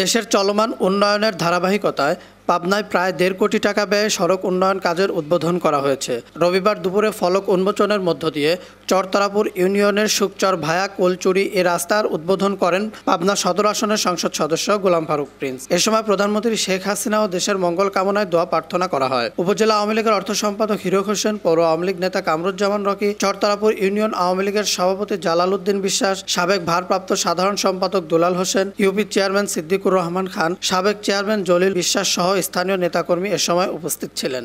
দেশের চলমান উন্নয়নের ধারাবাহিকতায় পাবনায় প্রায় দেড় কোটি টাকা ব্যয়ে সড়ক উন্নয়ন কাজের উদ্বোধন করা হয়েছে রবিবার দুপুরে ফলক উন্মোচনের মধ্য দিয়ে চরতারাপুর ইউনিয়নের সুকচর ভায়া কোলচুরি এ রাস্তার উদ্বোধন করেন পাবনা সদর আসনের সংসদ সদস্য গোলাম ফারুক প্রিন্স এ সময় প্রধানমন্ত্রী শেখ হাসিনা ও দেশের মঙ্গল কামনায় দোয়া প্রার্থনা করা হয় উপজেলা আওয়ামী লীগের অর্থ সম্পাদক হিরক হোসেন পৌর আওয়ামী লীগ নেতা কামরুজ্জামান রকি চরতারাপুর ইউনিয়ন আওয়ামী লীগের সভাপতি জালাল উদ্দিন বিশ্বাস সাবেক ভারপ্রাপ্ত সাধারণ সম্পাদক দুলাল হোসেন ইউপি চেয়ারম্যান সিদ্দিকুর রহমান খান সাবেক চেয়ারম্যান জলিল বিশ্বাস সহ স্থানীয় নেতাকর্মী এ সময় উপস্থিত ছিলেন